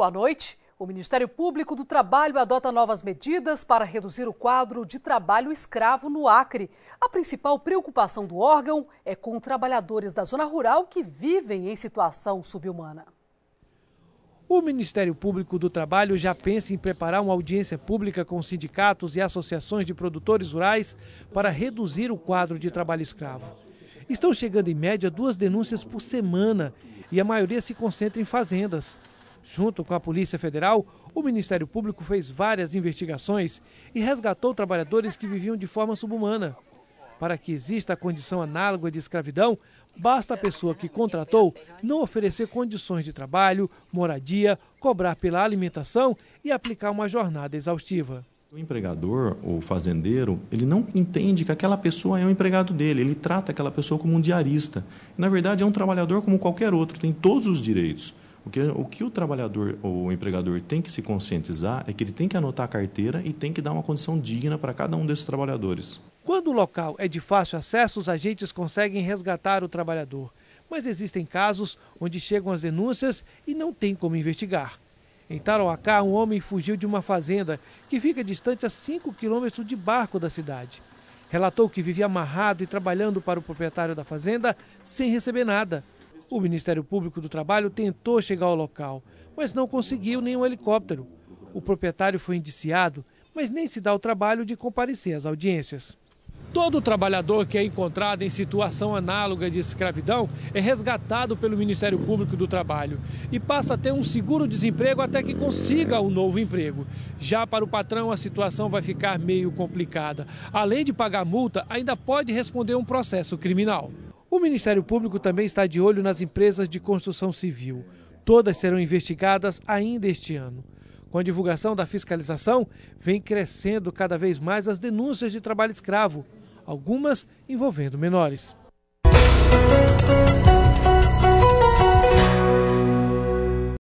Boa noite. O Ministério Público do Trabalho adota novas medidas para reduzir o quadro de trabalho escravo no Acre. A principal preocupação do órgão é com trabalhadores da zona rural que vivem em situação subhumana. O Ministério Público do Trabalho já pensa em preparar uma audiência pública com sindicatos e associações de produtores rurais para reduzir o quadro de trabalho escravo. Estão chegando, em média, duas denúncias por semana e a maioria se concentra em fazendas. Junto com a Polícia Federal, o Ministério Público fez várias investigações e resgatou trabalhadores que viviam de forma subhumana. Para que exista a condição análoga de escravidão, basta a pessoa que contratou não oferecer condições de trabalho, moradia, cobrar pela alimentação e aplicar uma jornada exaustiva. O empregador, o fazendeiro, ele não entende que aquela pessoa é um empregado dele, ele trata aquela pessoa como um diarista. Na verdade, é um trabalhador como qualquer outro, tem todos os direitos. Porque o que o trabalhador ou o empregador tem que se conscientizar é que ele tem que anotar a carteira e tem que dar uma condição digna para cada um desses trabalhadores. Quando o local é de fácil acesso, os agentes conseguem resgatar o trabalhador. Mas existem casos onde chegam as denúncias e não tem como investigar. Em Tarauacá, um homem fugiu de uma fazenda que fica distante a 5 quilômetros de barco da cidade. Relatou que vivia amarrado e trabalhando para o proprietário da fazenda sem receber nada. O Ministério Público do Trabalho tentou chegar ao local, mas não conseguiu nenhum helicóptero. O proprietário foi indiciado, mas nem se dá o trabalho de comparecer às audiências. Todo trabalhador que é encontrado em situação análoga de escravidão é resgatado pelo Ministério Público do Trabalho e passa a ter um seguro-desemprego até que consiga um novo emprego. Já para o patrão, a situação vai ficar meio complicada. Além de pagar multa, ainda pode responder um processo criminal. O Ministério Público também está de olho nas empresas de construção civil. Todas serão investigadas ainda este ano. Com a divulgação da fiscalização, vem crescendo cada vez mais as denúncias de trabalho escravo, algumas envolvendo menores.